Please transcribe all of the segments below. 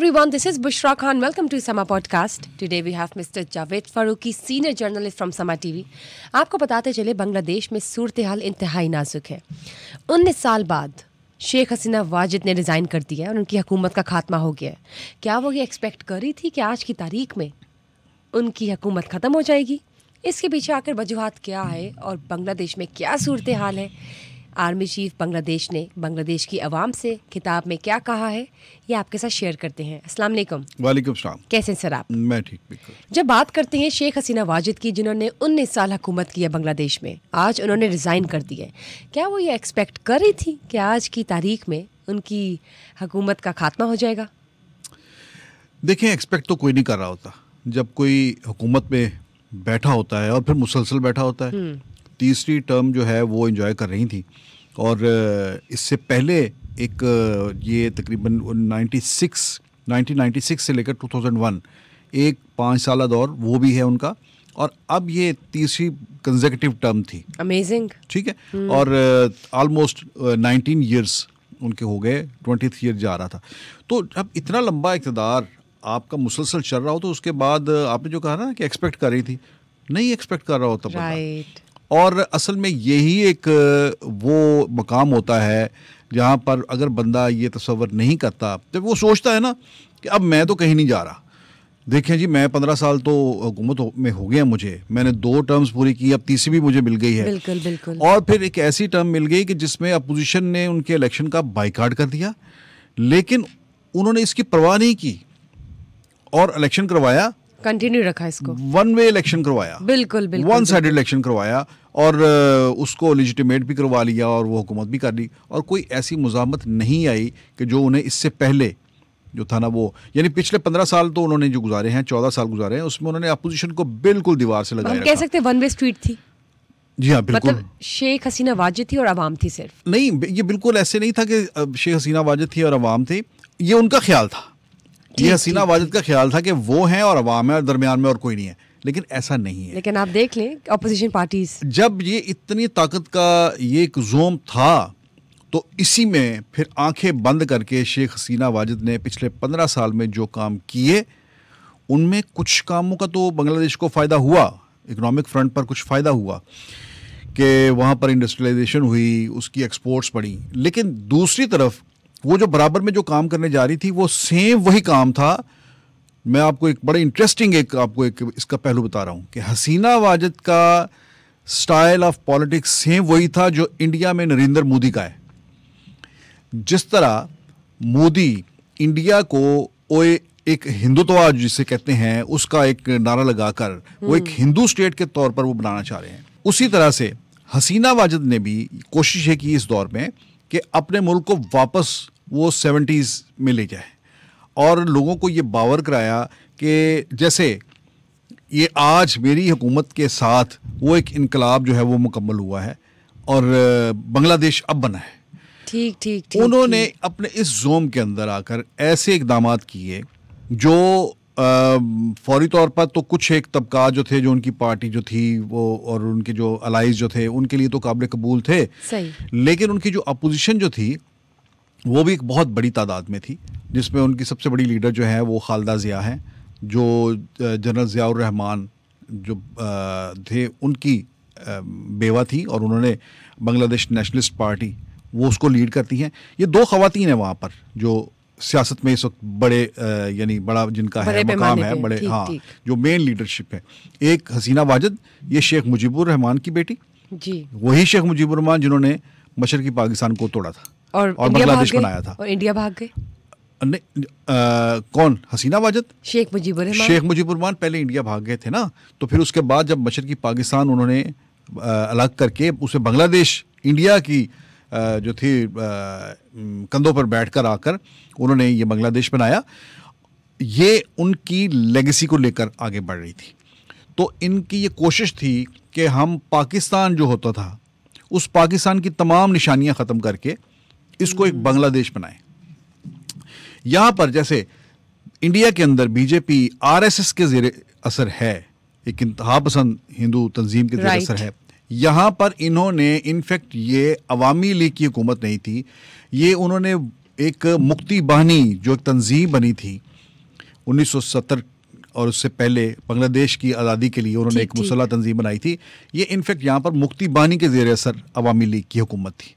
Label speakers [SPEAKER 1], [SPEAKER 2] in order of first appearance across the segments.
[SPEAKER 1] everyone, this is Bushra Khan. Welcome to Sama Podcast. Today we have Mr. Javed Faruqi, senior journalist from Sama TV. आपको बताते चले बांग्लादेश में सूरत हाल इंतहाई नाजुक है उन्नीस साल बाद शेख हसीना वाजिद ने रिज़ाइन कर दिया है और उनकी हुकूमत का खात्मा हो गया है क्या वो ये एक्सपेक्ट कर रही थी कि आज की तारीख में उनकी हुकूमत ख़त्म हो जाएगी इसके पीछे आकर वजूहत क्या है और बांग्लादेश में क्या सूरत हाल है आर्मी चीफ बांग्लादेश ने बांग्लादेश की आवाम से खिताब में क्या कहा है ये आपके साथ शेयर करते हैं अस्सलाम वालेकुम वालेकुम सलाम कैसे सर आप
[SPEAKER 2] मैं ठीक बिल्कुल
[SPEAKER 1] जब बात करते हैं शेख हसीना वाजिद की जिन्होंने उन्नीस साल हुकूमत की है बांग्लादेश में आज उन्होंने रिज़ाइन कर दिया क्या वो ये एक्सपेक्ट कर रही थी कि आज की तारीख में उनकी हुकूमत का खात्मा हो जाएगा
[SPEAKER 2] देखें एक्सपेक्ट तो कोई नहीं कर रहा होता जब कोई हुकूमत में बैठा होता है और फिर मुसलसल बैठा होता है हम्म। तीसरी टर्म जो है वो इन्जॉय कर रही थी और इससे पहले एक ये तकरीबन 96 1996 से लेकर 2001 एक पाँच साल दौर वो भी है उनका और अब ये तीसरी कंजेकटिव टर्म थी अमेजिंग ठीक है हम्म। और ऑलमोस्ट नाइनटीन ईयर्स उनके हो गए ट्वेंटी ईयर जा रहा था तो जब इतना लंबा इकतदार आपका मुसलसल चल रहा हो तो उसके बाद आपने जो कहा ना कि एक्सपेक्ट कर रही थी नहीं एक्सपेक्ट कर रहा होता right. और असल में यही एक वो मकाम होता है जहाँ पर अगर बंदा ये तस्वर नहीं करता जब वो सोचता है ना कि अब मैं तो कहीं नहीं जा रहा देखें जी मैं पंद्रह साल तो हुकूमत में हो गया मुझे मैंने दो टर्म्स पूरी की अब तीसरी भी मुझे मिल गई है
[SPEAKER 1] बिल्कुल बिल्कुल
[SPEAKER 2] और फिर एक ऐसी टर्म मिल गई कि जिसमें अपोजिशन ने उनके इलेक्शन का बाइकाट कर दिया लेकिन उन्होंने इसकी परवाह नहीं की और इलेक्शन करवाया कंटिन्यू रखा इसको वन वे इलेक्शन करवाया
[SPEAKER 1] बिल्कुल बिल्कुल वन साइड
[SPEAKER 2] इलेक्शन करवाया और उसको लिजिटिमेट भी करवा लिया और वो हुकूमत भी कर ली और कोई ऐसी मुजामत नहीं आई कि जो उन्हें इससे पहले जो था ना वो यानी पिछले पंद्रह साल तो उन्होंने जो गुजारे हैं चौदह साल गुजारे हैं उसमें उन्होंने अपोजिशन को बिल्कुल दीवार से लगाया कह
[SPEAKER 1] सकते वन वे स्ट्रीट थी
[SPEAKER 2] जी हाँ बिल्कुल मतलब
[SPEAKER 1] शेख हसीना वाजिद थी और आवाम थी सिर्फ
[SPEAKER 2] नहीं ये बिल्कुल ऐसे नहीं था कि शेख हसीना वाजिद थी और आवाम थी ये उनका ख्याल था ये हसीना वाजिद का ख्याल था कि वो हैं और अवाम है और दरमियान में और कोई नहीं है लेकिन ऐसा नहीं है
[SPEAKER 1] लेकिन आप देख लें
[SPEAKER 2] अपोजिशन पार्टीज जब ये इतनी ताकत का ये एक जोम था तो इसी में फिर आंखें बंद करके शेख हसीना वाजिद ने पिछले पंद्रह साल में जो काम किए उनमें कुछ कामों का तो बांग्लादेश को फ़ायदा हुआ इकनॉमिक फ्रंट पर कुछ फ़ायदा हुआ कि वहाँ पर इंडस्ट्रियलाइजेशन हुई उसकी एक्सपोर्ट्स बढ़ी लेकिन दूसरी तरफ वो जो बराबर में जो काम करने जा रही थी वो सेम वही काम था मैं आपको एक बड़े इंटरेस्टिंग एक आपको एक इसका पहलू बता रहा हूँ कि हसीना वाजद का स्टाइल ऑफ पॉलिटिक्स सेम वही था जो इंडिया में नरेंद्र मोदी का है जिस तरह मोदी इंडिया को ओए एक हिंदुत्ववाद जिसे कहते हैं उसका एक नारा लगाकर वो एक हम्म। हिंदू स्टेट के तौर पर वो बनाना चाह रहे हैं उसी तरह से हसीना वाजद ने भी कोशिश है की इस दौर में कि अपने मुल्क को वापस वो सेवेंटीज़ में ले जाए और लोगों को ये बावर कराया कि जैसे ये आज मेरी हुकूमत के साथ वो एक इनकलाब जो है वो मुकम्मल हुआ है और बांग्लादेश अब बना है ठीक
[SPEAKER 1] ठीक उन्होंने
[SPEAKER 2] अपने इस जोम के अंदर आकर ऐसे इकदाम किए जो फौरी तौर पर तो कुछ एक तबका जो थे जो उनकी पार्टी जो थी वो और उनके जो अलाइज जो थे उनके लिए तो काबिल कबूल थे लेकिन उनकी जो अपोजिशन जो थी वो भी एक बहुत बड़ी तादाद में थी जिसमें उनकी सबसे बड़ी लीडर जो है वो खालदा ज़िया हैं जो जनरल रहमान जो थे उनकी बेवा थी और उन्होंने बांग्लादेश नेशनलिस्ट पार्टी वो उसको लीड करती हैं ये दो खातन हैं वहाँ पर जो सियासत में इस वक्त बड़े यानी बड़ा जिनका है मकाम है बड़े थीक, हाँ थीक। जो मेन लीडरशिप है एक हसीना वाजिद ये शेख मुजीबुर रहमान की बेटी जी वही शेख मुजीबुर रहमान जिन्होंने मशर की पाकिस्तान को तोड़ा था और, और बांग्लादेश बनाया था
[SPEAKER 1] और इंडिया भाग गए
[SPEAKER 2] कौन हसीना वाजिद शेख मुजीबुर रहमान शेख मुजीबुर रहमान पहले इंडिया भाग गए थे ना तो फिर उसके बाद जब मशर की पाकिस्तान उन्होंने अलग करके उसे बांग्लादेश इंडिया की जो थी कंधों पर बैठकर आकर उन्होंने ये बांग्लादेश बनाया ये उनकी लेगेसी को लेकर आगे बढ़ रही थी तो इनकी ये कोशिश थी कि हम पाकिस्तान जो होता था उस पाकिस्तान की तमाम निशानियां ख़त्म करके इसको एक हम्म। बांग्लादेश बनाएं यहाँ पर जैसे इंडिया के अंदर बीजेपी आरएसएस के जेर असर है एक इंतहा पसंद हिंदू तंजीम के जेर असर है यहाँ पर इन्होंने इनफैक्ट ये अवामी लीग की हुकूमत नहीं थी ये उन्होंने एक मुक्ति बहनी जो एक तंजीम बनी थी 1970 और उससे पहले बांग्लादेश की आज़ादी के लिए उन्होंने एक मुसल तंजीम बनाई थी ये इनफैक्ट यहाँ पर मुक्ति बहानी के जेर असर अवामी लीग की हुकूमत थी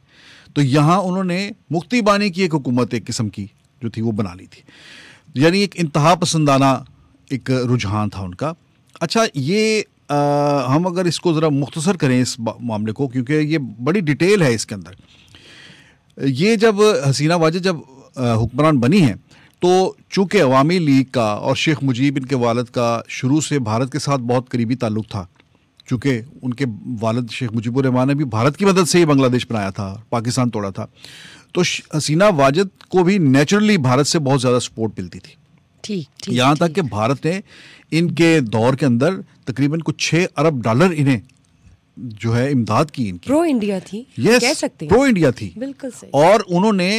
[SPEAKER 2] तो यहाँ उन्होंने मुक्ति बानी की एक हुकूमत एक किस्म की जो थी वो बना ली थी यानी एक इंतहा पसंदाना एक रुझान था उनका अच्छा ये आ, हम अगर इसको ज़रा मुख्तसर करें इस मामले को क्योंकि ये बड़ी डिटेल है इसके अंदर ये जब हसीना वाजिद जब हुक्मरान बनी है तो चूँकि अवामी लीग का और शेख मुजीब इनके वालद का शुरू से भारत के साथ बहुत करीबी ताल्लुक था चूँकि उनके वालद शेख मुजीबुर ने भी भारत की मदद से ही बांग्लादेश बनाया था पाकिस्तान तोड़ा था तो हसीना वाजिद को भी नेचुरली भारत से बहुत ज़्यादा सपोर्ट मिलती थी
[SPEAKER 1] ठीक यहाँ
[SPEAKER 2] तक कि भारत ने इनके दौर के अंदर तकरीबन कुछ छह अरब डॉलर इन्हें जो है इमदाद की इनकी प्रो
[SPEAKER 1] इंडिया थी yes, कह सकते प्रो इंडिया थी बिल्कुल सही और
[SPEAKER 2] उन्होंने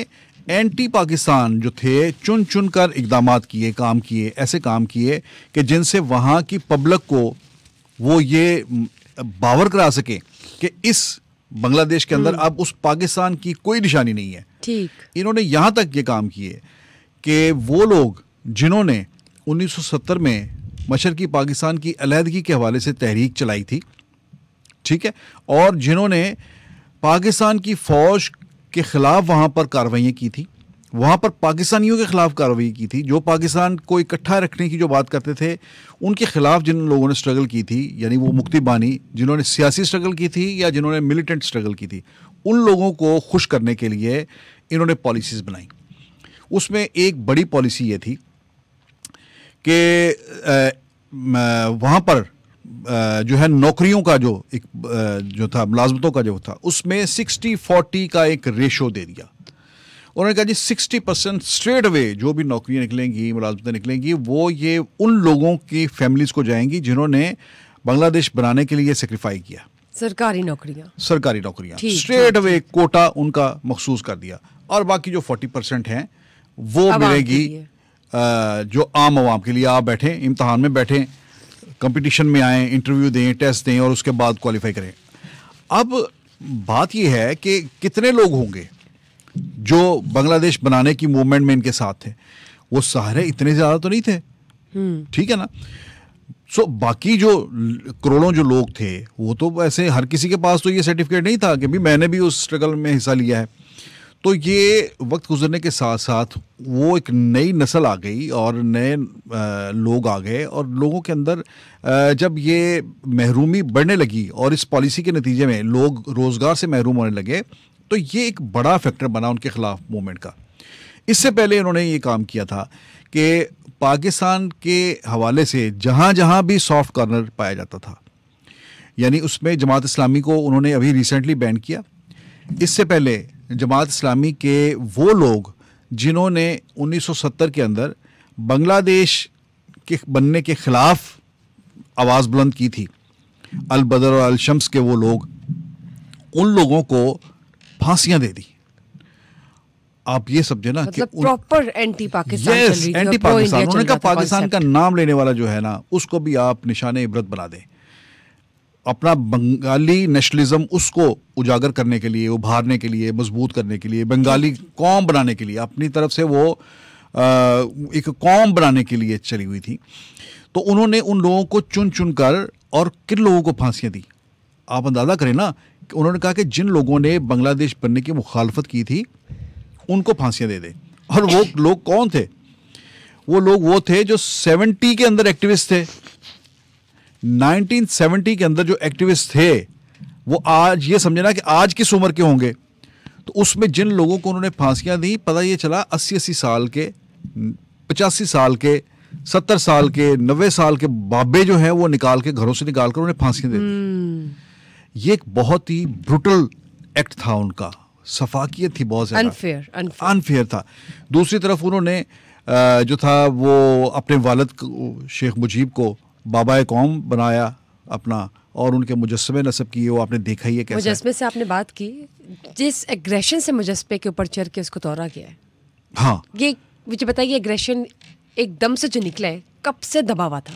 [SPEAKER 2] एंटी पाकिस्तान जो थे चुन चुन कर इकदाम किए काम किए ऐसे काम किए कि जिनसे वहां की पब्लिक को वो ये बावर करा सके कि इस बांग्लादेश के अंदर हम्म। अब उस पाकिस्तान की कोई निशानी नहीं है ठीक इन्होंने यहां तक ये काम किए कि वो लोग जिन्होंने 1970 में मशरकी पाकिस्तान की अलीहदगी के हवाले से तहरीक चलाई थी ठीक है और जिन्होंने पाकिस्तान की फ़ौज के ख़िलाफ़ वहाँ पर कार्रवाइयाँ की थी वहाँ पर पाकिस्तानियों के ख़िलाफ़ कार्रवाई की थी जो पाकिस्तान को इकट्ठा रखने की जो बात करते थे उनके ख़िलाफ़ जिन लोगों ने स्ट्रगल की थी यानी वो मुक्ति बानी जिन्होंने सियासी स्ट्रगल की थी या जिन्होंने मिलिटेंट स्ट्रगल की थी उन लोगों को खुश करने के लिए इन्होंने पॉलिसीज़ बनाई उसमें एक बड़ी पॉलिसी ये थी कि वहाँ पर जो है नौकरियों का जो एक जो था मुलाजमतों का जो था उसमें सिक्सटी फोर्टी का एक रेशो दे दिया उन्होंने कहा जी सिक्सटी परसेंट स्ट्रेट वे जो भी नौकरियाँ निकलेंगी मुलाजमतें निकलेंगी वो ये उन लोगों की फैमिलीज़ को जाएंगी जिन्होंने बांग्लादेश बनाने के लिए सेक्रीफाई किया
[SPEAKER 1] सरकारी नौकरियाँ
[SPEAKER 2] सरकारी नौकरियाँ स्ट्रेट वे कोटा उनका मखसूस कर दिया और बाकी जो फोर्टी परसेंट हैं वो मिलेगी जो आम आवाम के लिए आप बैठें इम्तहान में बैठें कंपटीशन में आएँ इंटरव्यू दें टेस्ट दें और उसके बाद क्वालिफाई करें अब बात यह है कि कितने लोग होंगे जो बांग्लादेश बनाने की मूवमेंट में इनके साथ थे वो सारे इतने ज़्यादा तो नहीं थे हम्म। ठीक है ना सो बाकी जो करोड़ों जो लोग थे वो तो ऐसे हर किसी के पास तो ये सर्टिफिकेट नहीं था कि भी मैंने भी उस स्ट्रगल में हिस्सा लिया है तो ये वक्त गुजरने के साथ साथ वो एक नई नस्ल आ गई और नए लोग आ गए और लोगों के अंदर जब ये महरूमी बढ़ने लगी और इस पॉलिसी के नतीजे में लोग रोज़गार से महरूम होने लगे तो ये एक बड़ा फैक्टर बना उनके ख़िलाफ़ मूवमेंट का इससे पहले इन्होंने ये काम किया था कि पाकिस्तान के हवाले से जहाँ जहाँ भी सॉफ्ट कॉर्नर पाया जाता था यानी उसमें जमात इस्लामी को उन्होंने अभी रिसेंटली बैन किया इससे पहले जमात इस्लामी के वो लोग जिन्होंने 1970 के अंदर बांग्लादेश के बनने के ख़िलाफ़ आवाज़ बुलंद की थी बदर और अलशम्स के वो लोग उन लोगों को फांसियाँ दे दी आप ये समझे ना मतलब कि
[SPEAKER 1] proper anti Pakistan anti Pakistan उन्होंने पाकिस्तान का
[SPEAKER 2] नाम लेने वाला जो है ना उसको भी आप निशान इबरत बना दें अपना बंगाली नेशनलिज्म उसको उजागर करने के लिए उभारने के लिए मजबूत करने के लिए बंगाली कौम बनाने के लिए अपनी तरफ से वो एक कौम बनाने के लिए चली हुई थी तो उन्होंने उन लोगों को चुन चुन कर और किन लोगों को फांसियाँ दी आप अंदाज़ा करें ना कि उन्होंने कहा कि जिन लोगों ने बांग्लादेश बनने की मुखालफत की थी उनको फांसियाँ दे दें और वो लोग कौन थे वो लोग वो थे जो सेवेंटी के अंदर एक्टिविस्ट थे 1970 के अंदर जो एक्टिविस्ट थे वो आज ये समझे ना कि आज किस उम्र के होंगे तो उसमें जिन लोगों को उन्होंने फांसियाँ दी पता ये चला अस्सी अस्सी साल के पचासी साल के सत्तर साल के नब्बे साल के बाबे जो हैं वो निकाल के घरों से निकाल कर उन्हें फांसियाँ दे दी हम्म। ये एक बहुत ही ब्रुटल एक्ट था उनका सफाकियत थी बहुत ज़्यादा अनफेयर था दूसरी तरफ उन्होंने जो था वो अपने वालद शेख मुजीब को बाबा कौम बनाया अपना और उनके मुजस्मे नस्ब किए वो आपने देखा ही है कैसे मुजस्मे
[SPEAKER 1] से आपने बात की जिस एग्रेशन से मुजस्मे के ऊपर चढ़ के उसको तोड़ा गया है हाँ ये मुझे बताइए एग्रेशन एकदम से जो निकला है कब से दबा हुआ था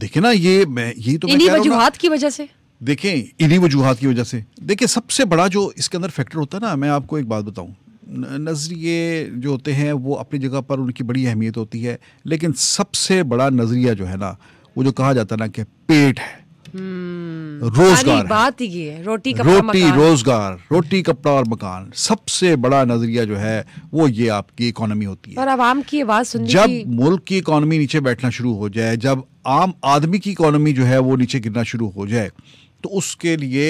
[SPEAKER 2] देखिए ना ये मैं ये तो इन्हीं वजूहत की वजह से देखें इन्हीं वजूहत की वजह से देखिए सबसे बड़ा जो इसके अंदर फैक्टर होता है ना मैं आपको एक बात बताऊं नज़रिए जो होते हैं वो अपनी जगह पर उनकी बड़ी अहमियत होती है लेकिन सबसे बड़ा नज़रिया जो है ना वो जो कहा जाता है ना कि पेट है हम्म, रोजगार
[SPEAKER 1] बात ही है रोटी कपड़ा रोटी मकान।
[SPEAKER 2] रोजगार रोटी कपड़ा और मकान सबसे बड़ा नजरिया जो है वो ये आपकी इकोनॉमी होती
[SPEAKER 1] है और आवाम की आवाज सुन जब की...
[SPEAKER 2] मुल्क की इकोनॉमी नीचे बैठना शुरू हो जाए जब आम आदमी की इकोनॉमी जो है वो नीचे गिरना शुरू हो जाए तो उसके लिए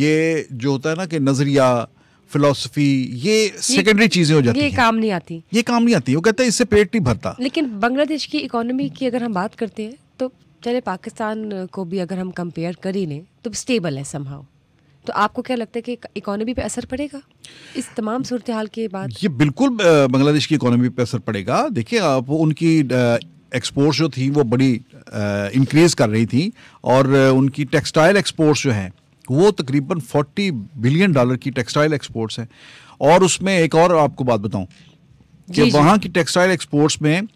[SPEAKER 2] ये जो होता है ना कि नजरिया फिलोसफी ये सेकेंडरी चीजें हो जाती ये
[SPEAKER 1] काम नहीं आती
[SPEAKER 2] ये काम नहीं आती वो कहते हैं इससे पेट नहीं भरता
[SPEAKER 1] लेकिन बांग्लादेश की इकोनॉमी की अगर हम बात करते हैं तो चले पाकिस्तान को भी अगर हम कंपेयर कर ही लें तो स्टेबल है समहाउ तो आपको क्या लगता है कि इकोनॉमी पे असर पड़ेगा इस तमाम सूरत हाल के
[SPEAKER 2] बाद ये बिल्कुल बांग्लादेश की इकोनॉमी पे असर पड़ेगा देखिए आप उनकी एक्सपोर्ट्स जो थी वो बड़ी इंक्रीज़ कर रही थी और उनकी टेक्सटाइल एक्सपोर्ट्स जो हैं वो तकरीबन 40 बिलियन डॉलर की टेक्सटाइल एक्सपोर्ट्स हैं और उसमें एक और आपको बात बताऊँ कि वहाँ की टेक्सटाइल एक्सपोर्ट्स में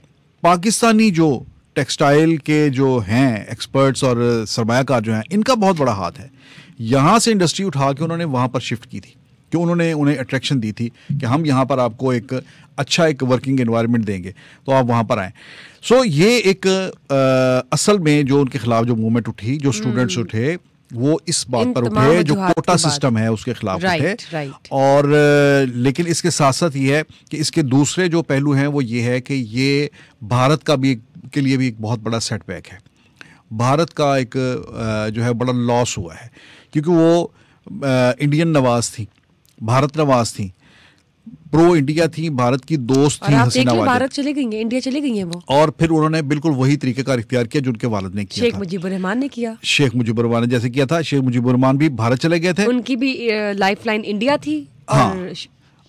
[SPEAKER 2] पाकिस्तानी जो टेक्सटाइल के जो हैं एक्सपर्ट्स और सरमाकार जो हैं इनका बहुत बड़ा हाथ है यहाँ से इंडस्ट्री उठा के उन्होंने वहाँ पर शिफ्ट की थी कि उन्होंने उन्हें अट्रैक्शन दी थी कि हम यहाँ पर आपको एक अच्छा एक वर्किंग इन्वायरमेंट देंगे तो आप वहाँ पर आएँ सो so, ये एक आ, असल में जो उनके खिलाफ जो मूवमेंट उठी जो स्टूडेंट्स हम्म। उठे वो इस बात पर उठे जो कोटा सिस्टम है उसके खिलाफ उठे और लेकिन इसके साथ साथ ये है कि इसके दूसरे जो पहलू हैं वो ये है कि ये भारत का भी एक के लिए भी एक बहुत बड़ा सेटबैक है भारत का एक जो है बड़ा लॉस हुआ है क्योंकि वो इंडियन नवाज थी भारत नवाज थी प्रो इंडिया थी भारत की दोस्त थी हसीना भारत
[SPEAKER 1] चले गई इंडिया चले गई है वो
[SPEAKER 2] और फिर उन्होंने बिल्कुल वही तरीके का इख्तियार किया जो उनके वालद ने किया शेख
[SPEAKER 1] मुजीबुर रहमान ने किया
[SPEAKER 2] शेख मुजीबुर रहमान ने जैसे किया था शेख मुजीबुर रहमान भी भारत चले गए थे उनकी
[SPEAKER 1] भी लाइफ लाइन इंडिया थी हाँ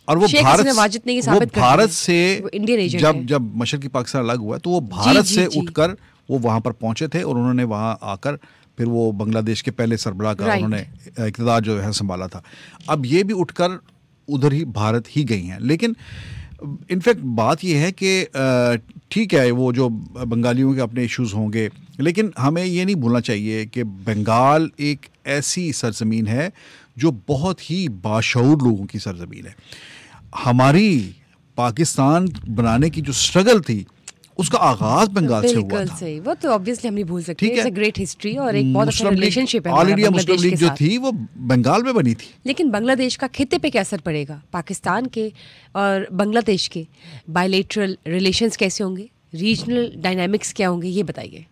[SPEAKER 2] और वो भारत ने वो भारत से इंडियन जब जब मशरकी पाकिस्तान अलग हुआ तो वो भारत जी, जी, से उठकर वो वहाँ पर पहुँचे थे और उन्होंने वहाँ आकर फिर वो बांग्लादेश के पहले सरबराह का उन्होंने इकतदार जो है संभाला था अब ये भी उठकर उधर ही भारत ही गई हैं लेकिन इनफैक्ट बात यह है कि ठीक है वो जो बंगालियों के अपने इश्यूज होंगे लेकिन हमें ये नहीं भूलना चाहिए कि बंगाल एक ऐसी सरजमीन है जो बहुत ही बाशूर लोगों की सरजमीन है हमारी पाकिस्तान बनाने की जो स्ट्रगल थी उसका आगाज बंगाल से हुआ
[SPEAKER 1] था सही वो तो ऑब्वियसली हम नहीं भूल सकते ठीक है ग्रेट हिस्ट्री और एक बहुत अच्छा रिलेशनशिप है ऑल इंडिया मुस्लिम लीग जो
[SPEAKER 2] थी वो बंगाल में बनी थी
[SPEAKER 1] लेकिन बांग्लादेश का खिते पे क्या असर पड़ेगा पाकिस्तान के और बांग्लादेश के बायोलेट्रल रिलेशन कैसे होंगे रीजनल डायनामिक्स क्या होंगे ये बताइए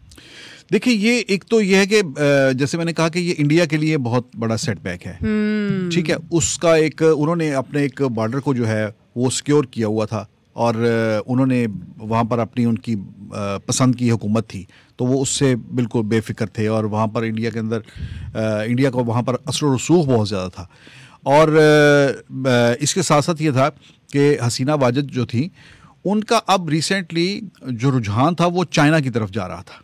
[SPEAKER 2] देखिए ये एक तो ये है कि जैसे मैंने कहा कि ये इंडिया के लिए बहुत बड़ा सेटबैक है
[SPEAKER 1] हम्म। ठीक
[SPEAKER 2] है उसका एक उन्होंने अपने एक बॉर्डर को जो है वो सिक्योर किया हुआ था और उन्होंने वहाँ पर अपनी उनकी पसंद की हुकूमत थी तो वो उससे बिल्कुल बेफिक्र थे और वहाँ पर इंडिया के अंदर इंडिया को वहाँ पर असर रसूख बहुत ज़्यादा था और इसके साथ साथ ये था कि हसीना वाजद जो थी उनका अब रिसेंटली जो रुझान था वो चाइना की तरफ जा रहा था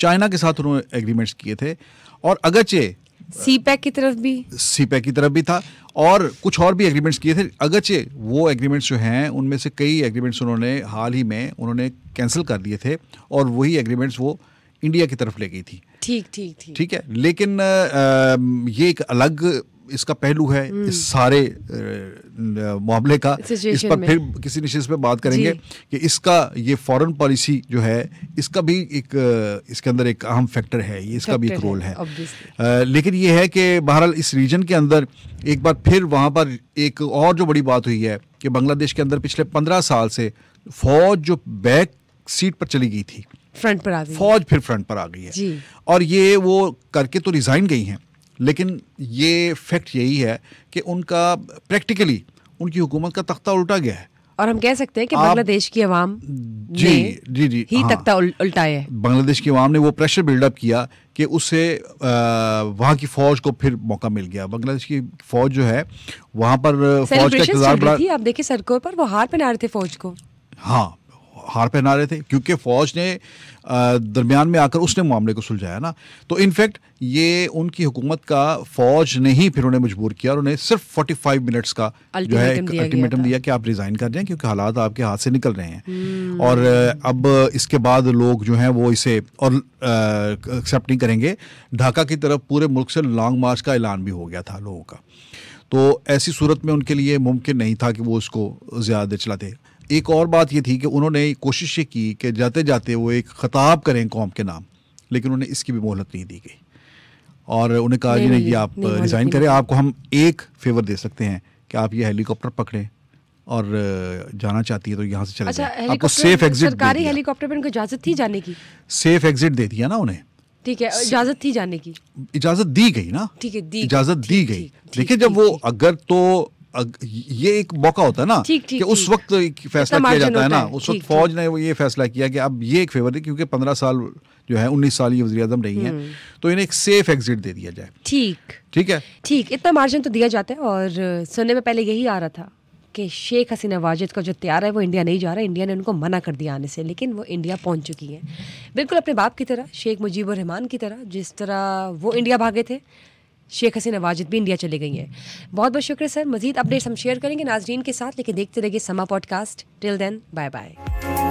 [SPEAKER 2] चाइना के साथ उन्होंने एग्रीमेंट्स किए थे और अगरचे
[SPEAKER 1] सीपैक e की तरफ भी
[SPEAKER 2] सीपैक e की तरफ भी था और कुछ और भी एग्रीमेंट्स किए थे अगरचे वो एग्रीमेंट्स जो हैं उनमें से कई एग्रीमेंट्स उन्होंने हाल ही में उन्होंने कैंसिल कर दिए थे और वही एग्रीमेंट्स वो इंडिया की तरफ ले गई थी ठीक ठीक ठीक ठीक है लेकिन आ, ये एक अलग इसका पहलू है इस हम्म। सारे मामले का इस पर फिर किसी निश्चित पे बात करेंगे कि इसका ये फॉरेन पॉलिसी जो है इसका भी एक इसके अंदर एक अहम फैक्टर है ये इसका भी एक रोल है आ, लेकिन ये है कि बहरहाल इस रीजन के अंदर एक बार फिर वहाँ पर एक और जो बड़ी बात हुई है कि बांग्लादेश के अंदर पिछले पंद्रह साल से फौज जो बैक सीट पर चली गई थी फ्रंट पर आ गई फौज फिर फ्रंट पर आ गई है और ये वो करके तो रिजाइन गई हैं लेकिन ये फैक्ट यही है कि उनका प्रैक्टिकली उनकी हुकूमत का तख्ता उल्टा गया है
[SPEAKER 1] और हम कह सकते हैं कि बांग्लादेश की आवाम
[SPEAKER 2] जी जी जी ही हाँ, तख्ता
[SPEAKER 1] उल्टा है
[SPEAKER 2] बांग्लादेश की आवाम ने वो प्रेशर बिल्डअप किया कि उससे वहाँ की फौज को फिर मौका मिल गया बांग्लादेश की फौज जो है वहाँ पर फौज का इंतजार
[SPEAKER 1] आप देखिए सड़कों पर वो हार पहना रहे थे फौज को
[SPEAKER 2] हाँ हार पहना रहे थे क्योंकि फ़ौज ने दरमियान में आकर उसने मामले को सुलझाया ना तो इनफैक्ट ये उनकी हुकूमत का फ़ौज ने ही फिर उन्हें मजबूर किया और उन्हें सिर्फ 45 मिनट्स का जो है अल्टीमेटम दिया कि आप रिज़ाइन कर रहे हैं क्योंकि हालात आपके हाथ से निकल रहे हैं हम्म। और अब इसके बाद लोग जो हैं वो इसे और एक्सेप्ट नहीं करेंगे ढाका की तरफ पूरे मुल्क से लॉन्ग मार्च का ऐलान भी हो गया था लोगों का तो ऐसी सूरत में उनके लिए मुमकिन नहीं था कि वो उसको ज़्यादा चलाते एक और बात ये थी कि उन्होंने कोशिश ये की कि जाते जाते वो एक ख़ताब करें कौम के नाम लेकिन उन्हें इसकी भी मोहलत नहीं दी गई और उन्हें कहा जी नहीं ये आप रिज़ाइन करें आपको हम एक फेवर दे सकते हैं कि आप ये हेलीकॉप्टर पकड़ें और जाना चाहती है तो यहाँ से चले अच्छा, जाए आपको सेफ एग्जिट सरकारी
[SPEAKER 1] हेलीकॉप्टर पर उनको इजाज़त थी जाने की
[SPEAKER 2] सेफ एग्जिट दे दिया ना उन्हें
[SPEAKER 1] ठीक है इजाजत थी जाने की
[SPEAKER 2] इजाजत दी गई ना
[SPEAKER 1] ठीक है दी इजाजत
[SPEAKER 2] दी गई देखिए जब वो अगर तो ये एक मौका होता है ना ठीक, ठीक, कि उस वक्त एक फैसला किया जाता है ना उस वक्त फौज ने वो ये फैसला किया कि अब ये एक फेवर है क्योंकि पंद्रह साल जो है उन्नीस साल ये वजी अजम रही है हम्म। तो इन्हें एक सेफ एग्जिट दे दिया जाए ठीक ठीक है
[SPEAKER 1] ठीक इतना मार्जिन तो दिया जाता है और सुनने में पहले यही आ रहा था कि शेख हसीना वाजिद का जो तैयार है वो इंडिया नहीं जा रहा इंडिया ने उनको मना कर दिया आने से लेकिन वो इंडिया पहुंच चुकी हैं बिल्कुल अपने बाप की तरह शेख मुजीब रहमान की तरह जिस तरह वो इंडिया भागे थे शेख हसीना वाजिद भी इंडिया चले गई हैं बहुत बहुत शुक्र सर मजीद अपडेट्स हम शेयर करेंगे नाजरीन के साथ लेकिन देखते रहिए Samaa podcast till then bye bye